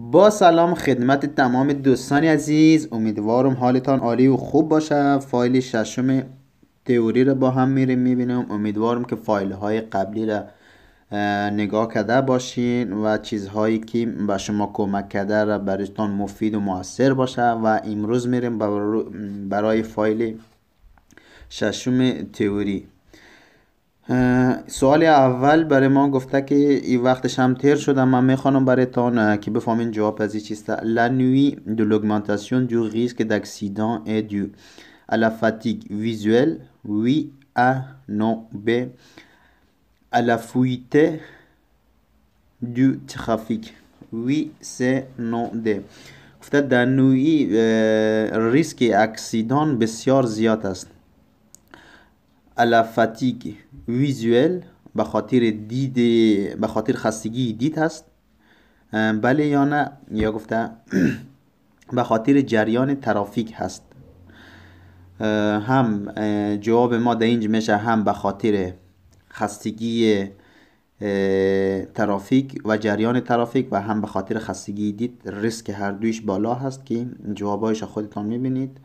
با سلام خدمت تمام دوستان عزیز امیدوارم حالتان عالی و خوب باشه فایل ششم تئوری رو با هم میریم میبینم امیدوارم که فایل های قبلی را نگاه کرده باشین و چیزهایی که به شما کمک کرده را برایتان مفید و موثر باشه و امروز میریم برای فایل ششم تئوری سوال اول برای ما گفته که این وقتش هم تیر شد من میخوانم برای تان که بفهمین جواب از این چیست لا نوی دو لگمنتاسیون دو ریسک داکسیدان ای دو لا فاتیک ویزوال وی ا نو ب لا فویته دو ترافیک وی سه نو د گفته در نوعی ریسک اکسیدان بسیار زیاد است à la fatigue به خاطر دید به خاطر خستگی دید هست بله یا نه یا گفته به خاطر جریان ترافیک هست هم جواب ما در اینج میشه هم به خاطر خستگی ترافیک و جریان ترافیک و هم به خاطر خستگی دید ریسک هر دویش بالا هست که جوابایش خودتان میبینید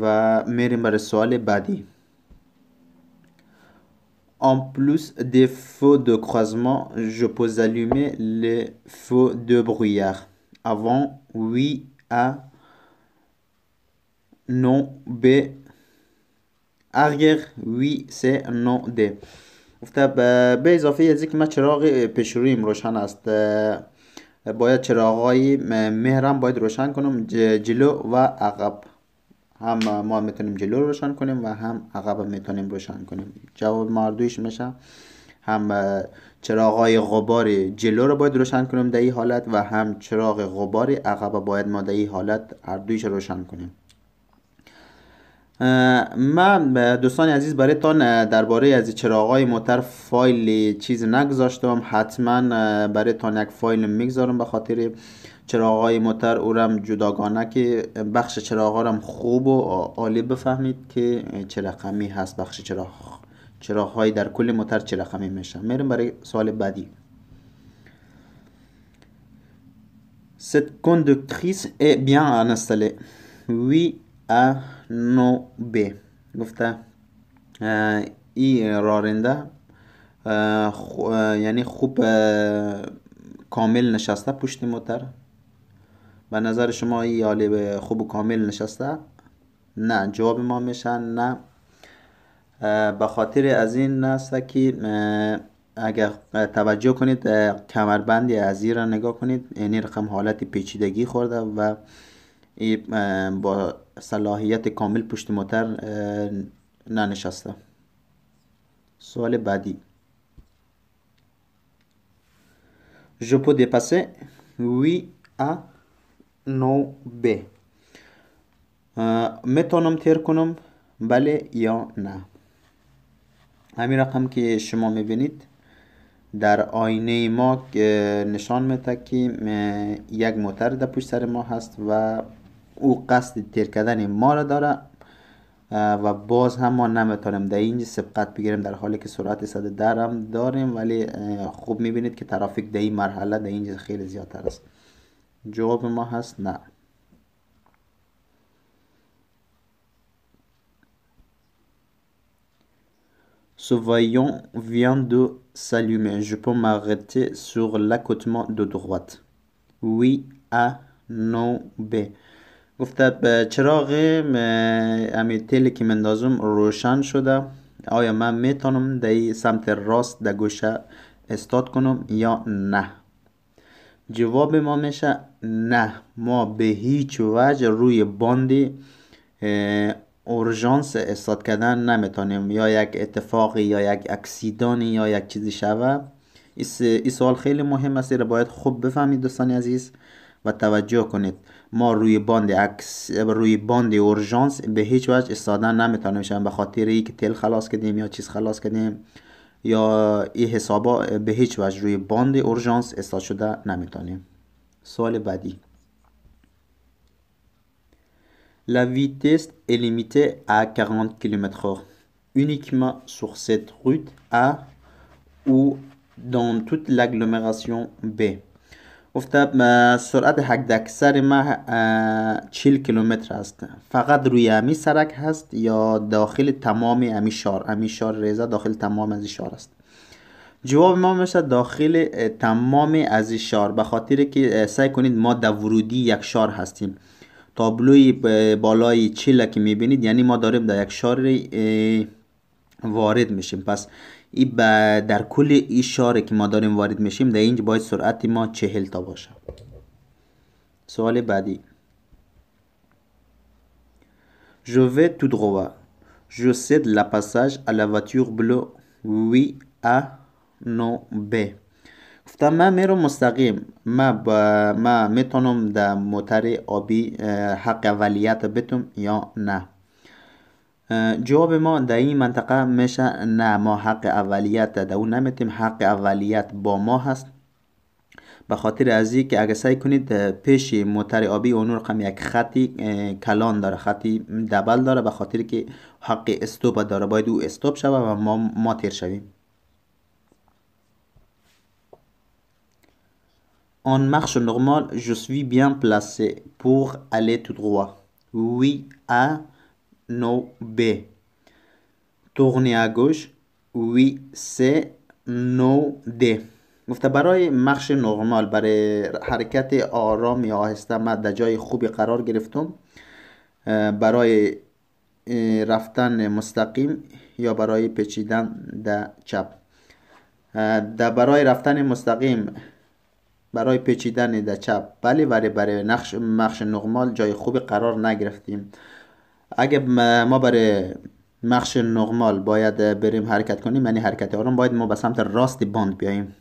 و میریم برای سوال بعدی En plus des feux de croisement, je peux allumer les feux de brouillard. Avant, oui, A, non, B. Arrière, oui, c'est non, D. Bah, je vais vous montrer que je suis un pêcherie. bayad vais vous montrer que je suis un pêcherie. هم ما میتونیم جلو روشن کنیم و هم عقب میتونیم روشن کنیم جواب مردویش میشه هم چراغای غبار جلو رو باید روشن کنیم در این حالت و هم چراغ غبار عقب باید ما در این حالت هر روشن کنیم من دوستان عزیز برایتان درباره از چراغای موتر فایل چیز نگذاشتم حتما تان یک فایل میگذارم به خاطر چراغای موتر اورم جداگانه که بخش چراغا هم خوب و عالی بفهمید که چه رقمی هست بخش چراغ چراغ در کل موتر چه رقمی میشه میرم برای سوال بعدی Cette conductrice est نو ب گفته ای رارنده خو یعنی خوب کامل نشسته پشت موتر به نظر شما ای آلیب خوب و کامل نشسته نه جواب ما میشن نه به خاطر از این نسته که اگر توجه کنید کمربند ازی را نگاه کنید این یعنی رقم حالت پیچیدگی خورده و با صلاحیت کامل پشت موتر ننشسته سوال بعدی Je peux dépasser 8 à 9 B. میتونم تیر کنم بله یا نه همین رقم که شما میبینید در آینه ما نشان میده که یک موتر در پشت سر ما هست و او قصد تیر کردن ما را داره و باز هم ما نمیتونیم در اینجا سبقت بگیریم در حالی که سرعت 110 هم داریم ولی خوب میبینید که ترافیک در این مرحله در اینجا خیلی زیادتر است جواب ما هست نه Ce ویان vient de s'allumer. Je peux m'arrêter sur l'accotement de droite. Oui A, non B. گفته چراغ امی تیلی که مندازم روشن شده آیا من میتونم در سمت راست در گوشه استاد کنم یا نه جواب ما میشه نه ما به هیچ وجه روی باندی اورژانس استاد کردن نمیتونیم یا یک اتفاقی یا یک اکسیدانی یا یک چیزی شوه این سوال خیلی مهم است باید خوب بفهمید دوستان عزیز و توجه کنید ما روی باند اکس روی باند اورژانس به هیچ وجه استفاده نمیتونیم شدن به خاطر ای تل خلاص کردیم یا چیز خلاص کردیم یا این حسابا به هیچ وجه روی باند اورژانس استفاده شده نمیتونیم سوال بعدی La vitesse est limitée à 40 km/h uniquement sur cette route A ou dans toute l'agglomération B. گفتم سرعت حد اکثر ما 40 کیلومتر است فقط روی امی سرک هست یا داخل تمام امی شار امی شار داخل تمام از شار است جواب ما میشه داخل تمام از شار به خاطر که سعی کنید ما در ورودی یک شار هستیم تابلوی بالای 40 که میبینید یعنی ما داریم در یک شار وارد میشیم پس ای به در کل این شاره که ما داریم وارد میشیم در اینج باید سرعت ما چهل تا باشه سوال بعدی Je vais tout droit. Je cède le passage à la voiture bleue. Oui A non B. گفتم من میرم مستقیم ما ما میتونم در موتر آبی حق اولیت بتم یا نه جواب ما در این منطقه میشه نه ما حق اولیت در اون نمیتیم حق اولیت با ما هست به خاطر از که اگه سعی کنید پیش موتر آبی اون رقم یک خطی کلان داره خطی دبل داره به خاطر که حق استوب داره باید او استوب شوه و ما, ما تیر شویم اون مخش نغمال je suis bien placé pour aller tout droit. Oui, ah. نو b تغنی à وی سه نو د گفته برای مخش نرمال برای حرکت آرام یا آهسته من در جای خوب قرار گرفتم برای رفتن مستقیم یا برای پیچیدن در چپ در برای رفتن مستقیم برای پیچیدن در چپ بله ولی برای نقش مخش نرمال جای خوب قرار نگرفتیم اگه ما برای مخش نغمال باید بریم حرکت کنیم یعنی حرکت آرام باید ما به سمت راست باند بیاییم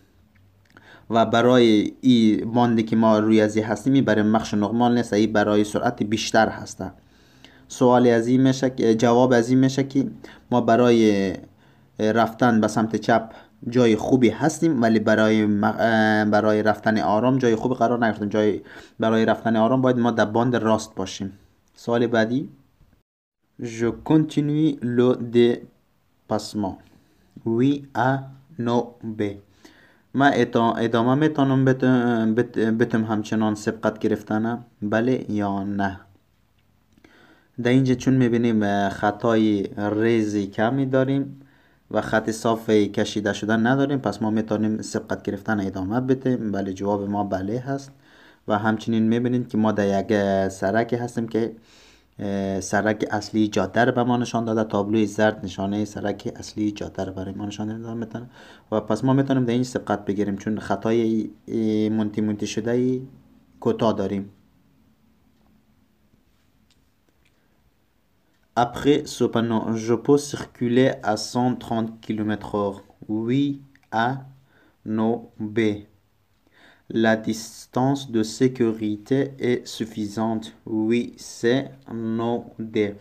و برای این باندی که ما روی ازی هستیم برای مخش نغمال نیست ای برای سرعت بیشتر هسته سوال از این میشه که جواب از این میشه که ما برای رفتن به سمت چپ جای خوبی هستیم ولی برای برای رفتن آرام جای خوبی قرار نگرفتیم جای برای رفتن آرام باید ما در باند راست باشیم سوال بعدی Je continue le dépassement. Oui A نو B. ما ادامه میتونم بتم همچنان سبقت گرفتنه بله یا نه در اینجا چون میبینیم خطای ریزی کمی داریم و خط صاف کشیده شدن نداریم پس ما میتونیم سبقت گرفتن ادامه بدیم بله جواب ما بله هست و همچنین میبینید که ما در یک سرکی هستیم که سرک اصلی جاده رو به ما نشان داده تابلوی زرد نشانه سرک اصلی جاده رو برای ما نشان داده و پس ما میتونیم در این سبقت بگیریم چون خطای منتی منتی شده کتا داریم Après cependant, je peux circuler à 130 km/h. Oui A, B. La distance de sécurité est suffisante. Oui, c'est non de.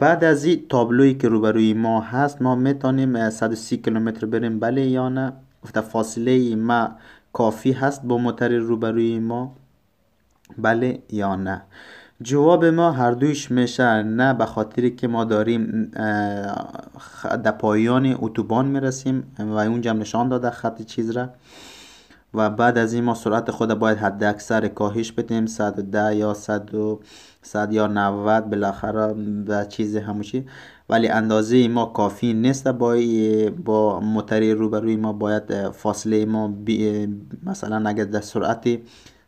بعد از این تابلوی که روبروی ما هست ما میتونیم 130 کیلومتر بریم بله یا نه گفته فاصله ما کافی هست با موتر روبروی ما بله یا نه جواب ما هر دویش میشه نه به خاطر که ما داریم در پایان اتوبان میرسیم و اونجا هم نشان داده خط چیز را و بعد از این ما سرعت خود باید حد اکثر کاهش بدیم 110 یا 100 یا 90 بالاخره و چیز هموشی ولی اندازه ما کافی نیست با با موتر روبروی ما باید فاصله ما مثلا اگر در سرعت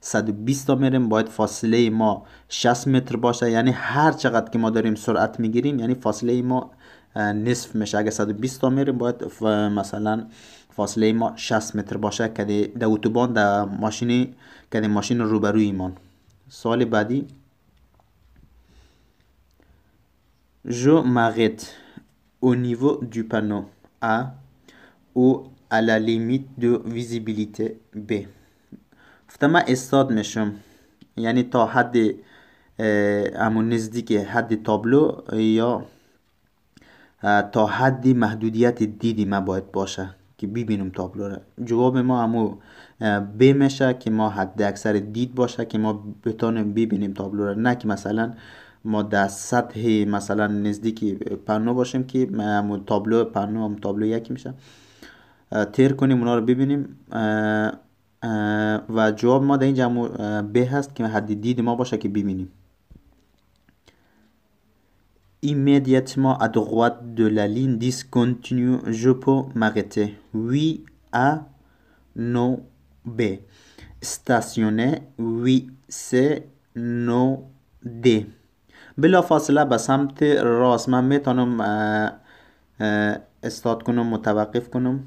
120 تا میریم باید فاصله ما 60 متر باشه یعنی هر چقدر که ما داریم سرعت میگیریم یعنی فاصله ما نصف میشه اگر 120 تا میریم باید مثلا فاصله ما 60 متر باشه که در اتوبان در ماشین که ماشین روبروی ایمان سال بعدی جو مغیت او نیو دو panneau ا او علی لیمیت دو ب B. ما استاد میشم یعنی تا حد امون نزدیک حد تابلو یا تا حدی محدودیت دیدی ما باید باشه که ببینیم تابلو را جواب ما امو به میشه که ما حد اکثر دید باشه که ما بتانیم ببینیم تابلو را نه که مثلا ما در سطح مثلا نزدیک پرنو باشیم که ما تابلو پنو هم تابلو یکی میشه تیر کنیم اونا رو ببینیم و جواب ما در اینجا به هست که حد دید ما باشه که ببینیم immédiatement à droite de la ligne discontinue, je peux m'arrêter. Oui, A, non B. Stationner oui, C, non D. بلافاصله به سمت راست من میتونم استاد کنم متوقف کنم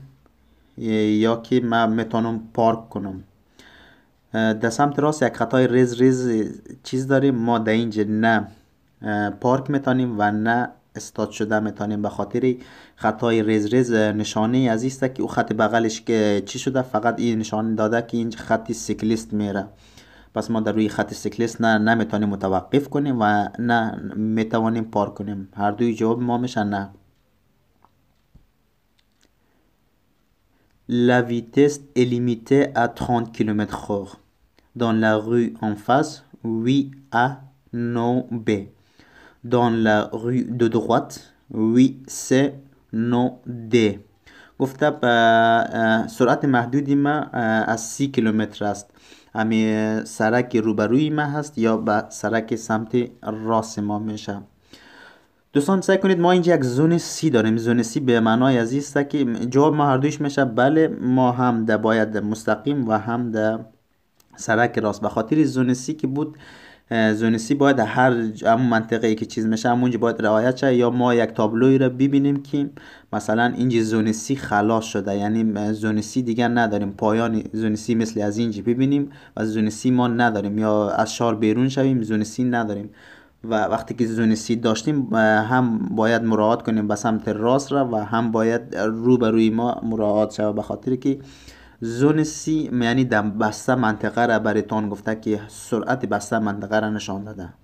یا که من میتونم پارک کنم در سمت راست یک خطای ریز ریز چیز داریم ما در اینجا نه پارک میتونیم و نه استاد شده میتونیم به خاطر خطای رز رز نشانه از است که او خط بغلش که چی شده فقط این نشانه داده که این خط سیکلیست میره پس ما در روی خط سیکلیست نه نمیتونیم متوقف کنیم و نه میتوانیم پارک کنیم هر دوی جواب ما میشن نه La vitesse est limitée à 30 km/h. Dans la rue en face, 8A, 9B. dans دو دو de euh, euh, euh, وی سه نو ده گفته گفتم سرعت محدودی ما از سی کیلومتر است همه سرک روبروی ما هست یا به سرک سمت راست ما میشه دوستان سعی کنید ما اینجا یک زون سی داریم زون سی به معنای از است که جواب ما هر دویش میشه بله ما هم ده باید مستقیم و هم ده سرک راست به خاطر زون سی که بود زون باید هر همون منطقه ای که چیز میشه همونجا باید رعایت شه یا ما یک تابلوی را ببینیم که مثلا اینجی زون سی خلاص شده یعنی زون دیگر نداریم پایان زون مثل از اینجی ببینیم و زون ما نداریم یا از شار بیرون شویم زون نداریم و وقتی که زون داشتیم هم باید مراعات کنیم به سمت راست را و هم باید رو به روی ما مراعات شود به خاطر که زون سی یعنی در بسته منطقه را برای تان گفته که سرعت بسته منطقه را نشان داده